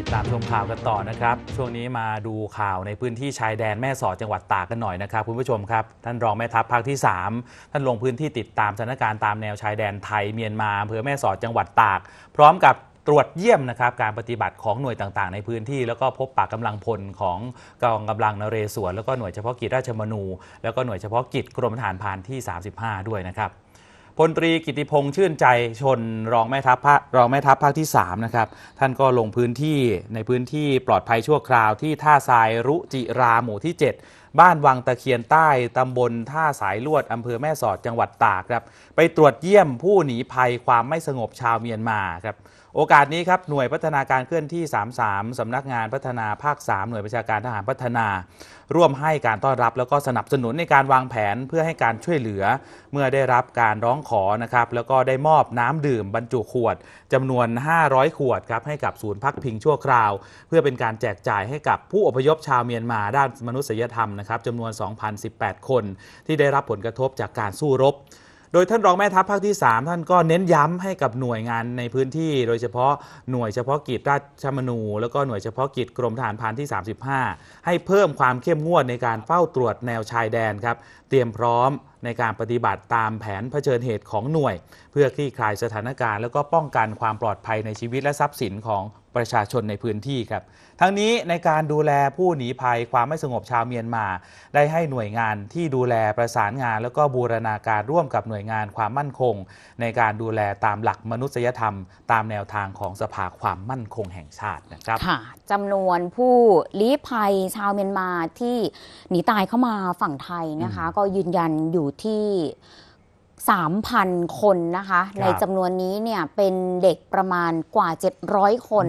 ติดตามชมข่าวกันต่อนะครับ ช่วงนี้มาดูข่าวในพื้นที่ ชายแดนแม่สอดจังหวัดตากกันหน่อยนะครับคุณผู้ชมครับท่านรองแม่ทัพภาคที่ 3 ท่านลงพื้นที่ติดตามสถานการณ์ตามแนวชายแดนไทยเมียนมาอำเภอแม่สอดจังหวัดตาก พร้อมกับตรวจเยี่ยมนะครับการปฏิบัติของหน่วยต่างๆ ในพื้นที่ แล้วก็พบปะกำลังพลของกองกำลังนเรศวรแล้วก็หน่วยเฉพาะกิจราชมนูแล้วก็หน่วยเฉพาะกิจกรมทหารพานที่ 35 ด้วยนะครับพลตรีกิติพงษ์ชื่นใจชนรองแม่ทัพภาครองแม่ทัพภาคที่ 3 นะครับ ท่านก็ลงพื้นที่ในพื้นที่ปลอดภัยชั่วคราวที่ท่าทราย รุจิราหมู่ที่ 7บ้านวังตะเคียนใต้ ตำบลท่าสายลวด อำเภอแม่สอด จังหวัดตาก ครับ ไปตรวจเยี่ยมผู้หนีภัยความไม่สงบชาวเมียนมา ครับ โอกาสนี้ครับ หน่วยพัฒนาการเคลื่อนที่ 33 สำนักงานพัฒนาภาค 3 หน่วยประชาการทหารพัฒนา ร่วมให้การต้อนรับแล้วก็สนับสนุนในการวางแผนเพื่อให้การช่วยเหลือเมื่อได้รับการร้องขอ นะครับ แล้วก็ได้มอบน้ำดื่มบรรจุขวด จำนวน 500 ขวด ครับ ให้กับศูนย์พักพิงชั่วคราว เพื่อเป็นการแจกจ่ายให้กับผู้อพยพชาวเมียนมาด้านมนุษยธรรมนะนะครับจำนวน 2,018 คน ที่ได้รับผลกระทบจากการสู้รบ โดยท่านรองแม่ทัพภาคที่ 3 ท่านก็เน้นย้ำให้กับหน่วยงานในพื้นที่ โดยเฉพาะหน่วยเฉพาะกิจราชมนู แล้วก็หน่วยเฉพาะกิจกรมทหารพัานที่ 35 ให้เพิ่มความเข้มงวดในการเฝ้าตรวจแนวชายแดนครับ เตรียมพร้อมในการปฏิบัติตามแผนเผชิญเหตุของหน่วย เพื่อคลี่คลายสถานการณ์แล้วก็ป้องกันความปลอดภัยในชีวิตและทรัพย์สินของประชาชนในพื้นที่ครับทั้งนี้ในการดูแลผู้หนีภัยความไม่สงบชาวเมียนมาได้ให้หน่วยงานที่ดูแลประสานงาน แล้วก็บูรณาการร่วมกับหน่วยงานความมั่นคง ในการดูแลตามหลักมนุษยธรรม ตามแนวทางของสภาความมั่นคงแห่งชาตินะครับค่ะจำนวนผู้ลี้ภัยชาวเมียนมาที่หนีตายเข้ามาฝั่งไทยนะคะก็ยืนยันอยู่ที่ 3,000 คนนะคะในจำนวนนี้เนี่ยเป็นเด็กประมาณกว่า 700 คน